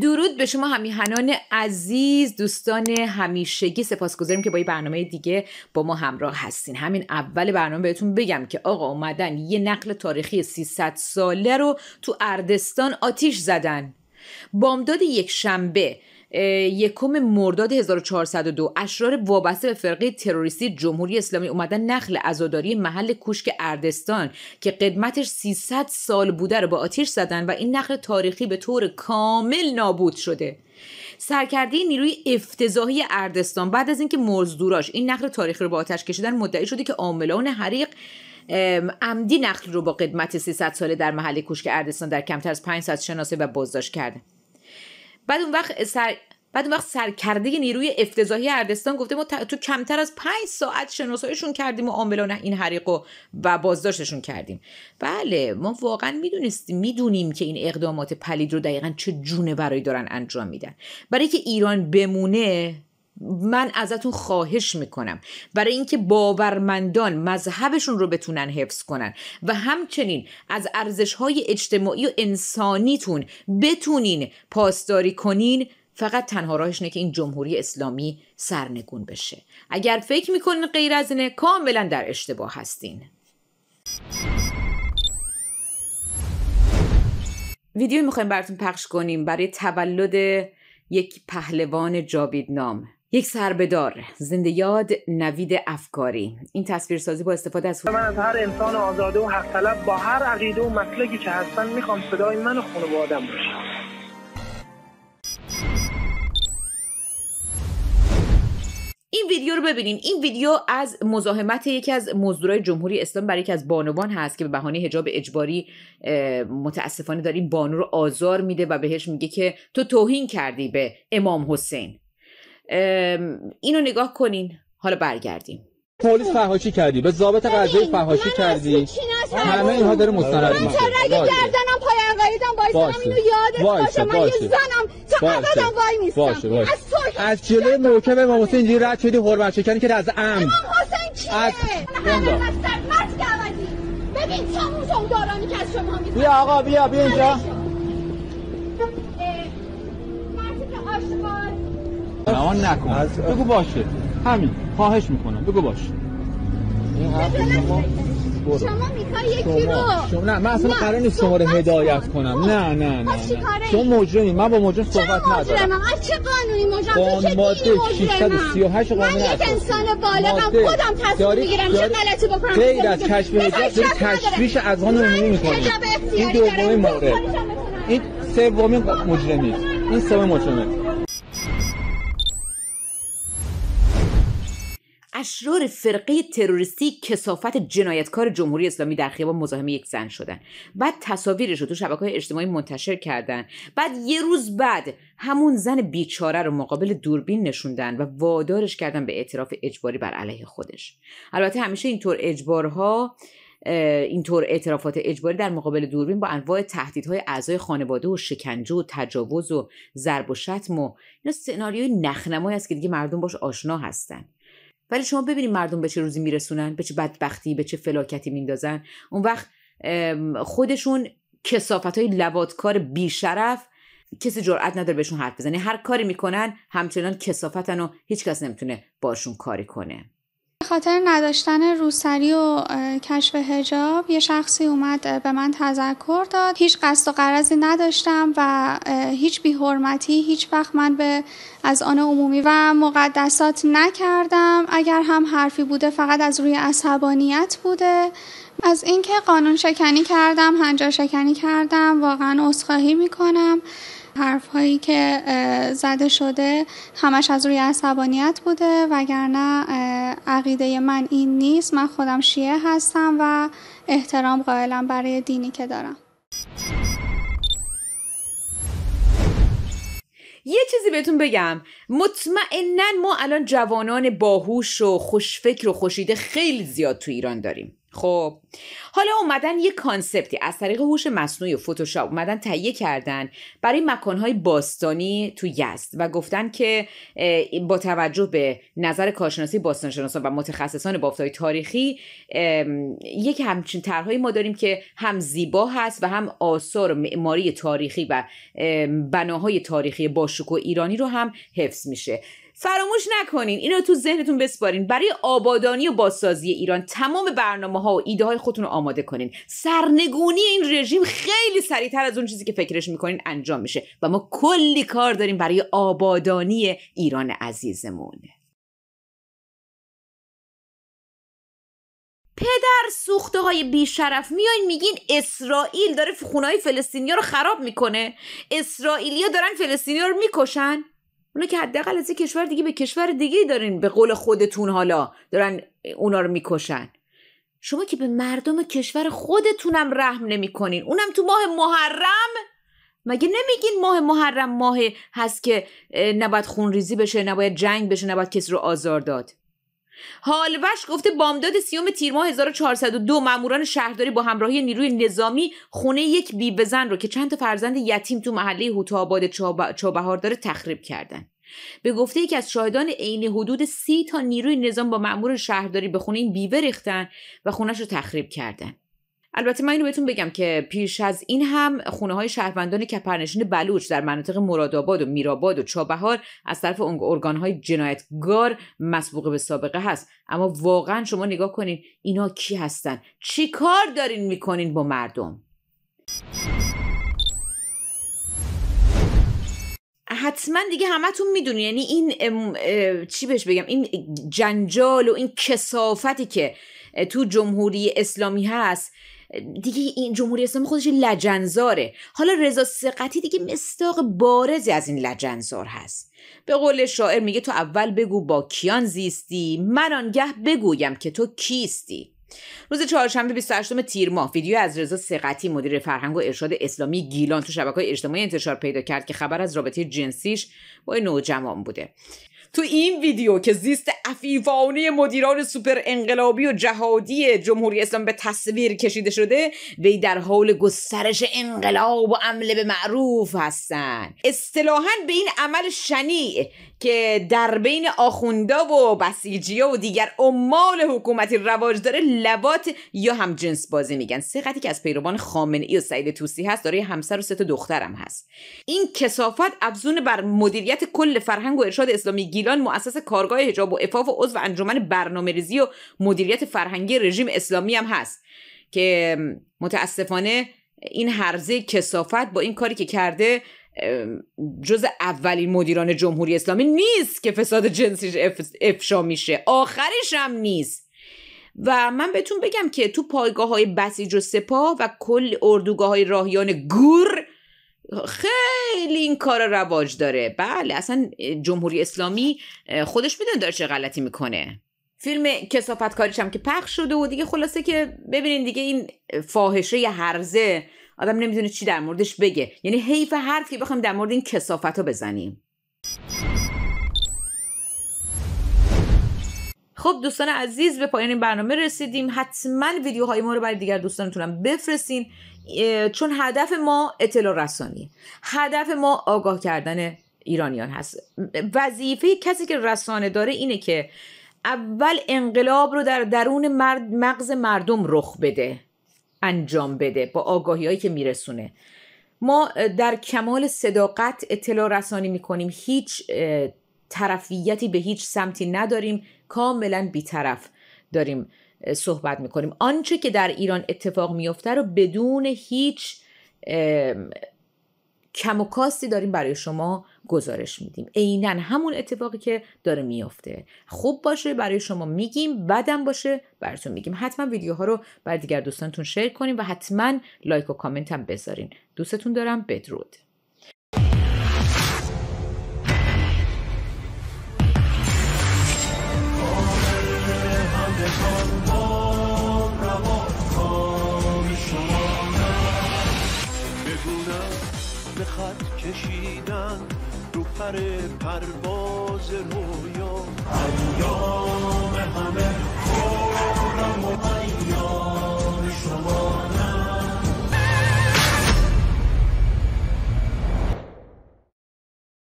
درود به شما همیهنان عزیز دوستان همیشگی سپاس گذاریم که با یه برنامه دیگه با ما همراه هستین همین اول برنامه بهتون بگم که آقا اومدن یه نقل تاریخی 300 ساله رو تو اردستان آتیش زدن بامداد یک شنبه یکم مرداد 1402 اشرار وابسته به فرقه تروریستی جمهوری اسلامی اومدن نخل عزاداری محل کوشک اردستان که قدمتش 300 سال بوده رو با آتیش زدن و این نخل تاریخی به طور کامل نابود شده سرکرده نیروی افتضاحی اردستان بعد از اینکه مزدوراش این نخل تاریخی رو با آتش کشیدن مدعی شده که عاملان حریق عمدی نخل رو با قدمت 300 ساله در محل کوشک اردستان در کمتر از 5 شناسه و بازداشت کردن بعد اون وقت سر بعد اون وقت سرکرده نیروی افتضاحی اردستان گفته ما تو کمتر از پنج ساعت شناساییشون کردیم و عاملان این حریق و بازداشتشون کردیم بله ما واقعا میدونستیم میدونیم که این اقدامات پلید رو دقیقا چه جونه برای دارن انجام میدن برای که ایران بمونه من ازتون خواهش میکنم برای اینکه باورمندان مذهبشون رو بتونن حفظ کنن و همچنین از ارزش های اجتماعی و انسانیتون بتونین پاسداری کنین فقط تنها راهش اینه که این جمهوری اسلامی سرنگون بشه اگر فکر میکنین غیر از اینه کاملا در اشتباه هستین ویدیو میخوایم براتون پخش کنیم برای تولد یک پهلوان نام یک سربدار زنده یاد نوید افکاری این سازی با استفاده از من از هر انسان آزاده و حق طلب با هر عقیده و مسلکی که هستن میخوام صدای من و خانوادم بشه این ویدیو رو ببینین این ویدیو از مزاحمت یکی از مزدورای جمهوری اسلام برای یکی از بانوان هست که به بهانه حجاب اجباری متاسفانه داریم بانو رو آزار میده و بهش میگه که تو توهین کردی به امام حسین اینو نگاه کنین حالا برگردیم پلیس فحاشی کردی به ضابط قضایی فحاشی کردی همه اینها داره مستند من چرا رگ گردنم پای انقریدم وایسم اینو یادت باشه من یه زنم تو ابدم وای نیستم از از جلوی موکب امام حسین اینجوری رد شدی حرمت شکنی که از ام امام حسین کیه از همه ببین چه موزون دارانی که از شما میکنه بیا آقا بیا بیا اینجا نکن نکن بگو باشه همین خواهش میکنم بگو باشه این حرف شما شما میخوای یکی رو شما نه من اصلا قرار نیست شما رو هدایت کنم خب، نه نه نه خب، شما مجرمی من با مجرم صحبت ندارم از چه قانونی مجرم تو چه ماده 638 قانون من یک انسان بالغم خودم تصمیم میگیرم چه غلطی بکنم غیر از کشف حجاب داری تشویش از اون عمومی میکنی این دومین مورد خب، این سومین مجرمی این سومین مجرمه اشرار فرقه تروریستی کسافت جنایتکار جمهوری اسلامی در خیابان مزاحم یک زن شدن بعد تصاویرش رو تو شبکه اجتماعی منتشر کردن بعد یه روز بعد همون زن بیچاره رو مقابل دوربین نشوندن و وادارش کردن به اعتراف اجباری بر علیه خودش البته همیشه اینطور اجبارها اینطور اعترافات اجباری در مقابل دوربین با انواع تهدیدهای اعضای خانواده و شکنجه و تجاوز و ضرب و شتم و اینا سناریوی نخنمایی است که دیگه مردم باش آشنا هستن ولی شما ببینید مردم به چه روزی میرسونن به چه بدبختی به چه فلاکتی میندازن اون وقت خودشون کسافت های لواتکار بیشرف کسی جرأت نداره بهشون حرف بزنه هر کاری میکنن همچنان کسافتن و هیچکس نمیتونه باشون کاری کنه خاطر نداشتن روسری و کشف هجاب یه شخصی اومد به من تذکر داد هیچ قصد و قرضی نداشتم و هیچ بیحرمتی هیچ وقت من به از آن عمومی و مقدسات نکردم اگر هم حرفی بوده فقط از روی عصبانیت بوده از اینکه قانون شکنی کردم هنجار شکنی کردم واقعا اصخاهی میکنم حرف هایی که زده شده همش از روی عصبانیت بوده وگرنه عقیده من این نیست من خودم شیعه هستم و احترام قائلم برای دینی که دارم یه چیزی بهتون بگم مطمئنا ما الان جوانان باهوش و خوشفکر و خوشیده خیلی زیاد تو ایران داریم خب حالا اومدن یه کانسپتی از طریق هوش مصنوعی و فتوشاپ اومدن تهیه کردن برای مکانهای باستانی تو یزد و گفتن که با توجه به نظر کارشناسی باستانشناسان و متخصصان بافتهای تاریخی یک همچین طرحهایی ما داریم که هم زیبا هست و هم آثار و معماری تاریخی و بناهای تاریخی باشکوه ایرانی رو هم حفظ میشه فراموش نکنین اینو تو ذهنتون بسپارین برای آبادانی و بازسازی ایران تمام برنامه ها و ایده های خودتون رو آماده کنین سرنگونی این رژیم خیلی سریعتر از اون چیزی که فکرش میکنین انجام میشه و ما کلی کار داریم برای آبادانی ایران عزیزمون پدر سوخته های بیشرف میاین میگین اسرائیل داره خونه های رو خراب میکنه اسرائیلیا دارن فلسطینیا رو میکشن اونا که حداقل از کشور دیگه به کشور دیگه دارین به قول خودتون حالا دارن اونا رو میکشن شما که به مردم کشور خودتونم رحم نمیکنین اونم تو ماه محرم مگه نمیگین ماه محرم ماه هست که نباید خونریزی بشه نباید جنگ بشه نباید کسی رو آزار داد حالوش گفته بامداد سیوم تیر ماه 1402 ماموران شهرداری با همراهی نیروی نظامی خونه یک بیبزن رو که چند تا فرزند یتیم تو محله هوتاباد چابهار داره تخریب کردن به گفته یکی از شاهدان عین حدود سی تا نیروی نظام با معمور شهرداری به خونه این بیوه ریختن و خونش رو تخریب کردن البته من اینو بهتون بگم که پیش از این هم خونه های شهروندان کپرنشین بلوچ در مناطق مرادآباد و میراباد و چابهار از طرف ارگان های جنایتگار مسبوقه به سابقه هست اما واقعا شما نگاه کنین اینا کی هستن چی کار دارین میکنین با مردم حتما دیگه همتون میدونین یعنی این چی بهش بگم این جنجال و این کسافتی که تو جمهوری اسلامی هست دیگه این جمهوری اسلامی خودش لجنزاره حالا رضا سقتی دیگه مستاق بارزی از این لجنزار هست به قول شاعر میگه تو اول بگو با کیان زیستی من آنگه بگویم که تو کیستی روز چهارشنبه 28 تیر ماه ویدیو از رضا سقتی مدیر فرهنگ و ارشاد اسلامی گیلان تو شبکه اجتماعی انتشار پیدا کرد که خبر از رابطه جنسیش با نوجوان بوده تو این ویدیو که زیست افیفانه مدیران سوپر انقلابی و جهادی جمهوری اسلام به تصویر کشیده شده وی در حال گسترش انقلاب و عمل به معروف هستند اصطلاحا به این عمل شنیع که در بین آخوندا و بسیجیا و دیگر عمال حکومتی رواج داره لوات یا هم جنس بازی میگن سقطی که از پیروان خامنه ای و سعید توسی هست داره همسر و سه دخترم هست این کسافت افزون بر مدیریت کل فرهنگ و ارشاد اسلامی میلان مؤسس کارگاه حجاب و عفاف و عضو انجمن برنامه‌ریزی و مدیریت فرهنگی رژیم اسلامی هم هست که متاسفانه این هرزه کسافت با این کاری که کرده جز اولین مدیران جمهوری اسلامی نیست که فساد جنسیش افشا میشه آخرش هم نیست و من بهتون بگم که تو پایگاه های بسیج و سپاه و کل اردوگاه های راهیان گور خیلی این کار رواج داره بله اصلا جمهوری اسلامی خودش میدونه داره چه غلطی میکنه فیلم کاریش هم که پخش شده و دیگه خلاصه که ببینین دیگه این فاحشه یه هرزه آدم نمیدونه چی در موردش بگه یعنی حیف حرف که بخوایم در مورد این کسافت ها بزنیم خب دوستان عزیز به پایان این برنامه رسیدیم حتما ویدیوهای ما رو برای دیگر دوستانتونم بفرستین چون هدف ما اطلاع رسانی هدف ما آگاه کردن ایرانیان هست وظیفه کسی که رسانه داره اینه که اول انقلاب رو در درون مرد مغز مردم رخ بده انجام بده با آگاهی هایی که میرسونه ما در کمال صداقت اطلاع رسانی میکنیم هیچ طرفیتی به هیچ سمتی نداریم کاملا بیطرف داریم صحبت میکنیم آنچه که در ایران اتفاق میفته رو بدون هیچ کم و کاستی داریم برای شما گزارش میدیم عینا همون اتفاقی که داره میافته خوب باشه برای شما میگیم بدم باشه براتون میگیم حتما ویدیوها رو برای دیگر دوستانتون شیر کنیم و حتما لایک و کامنت هم بذارین دوستتون دارم بدرود به خط کشیدن رو پر پرواز رویا ایام همه خورم و ایام شما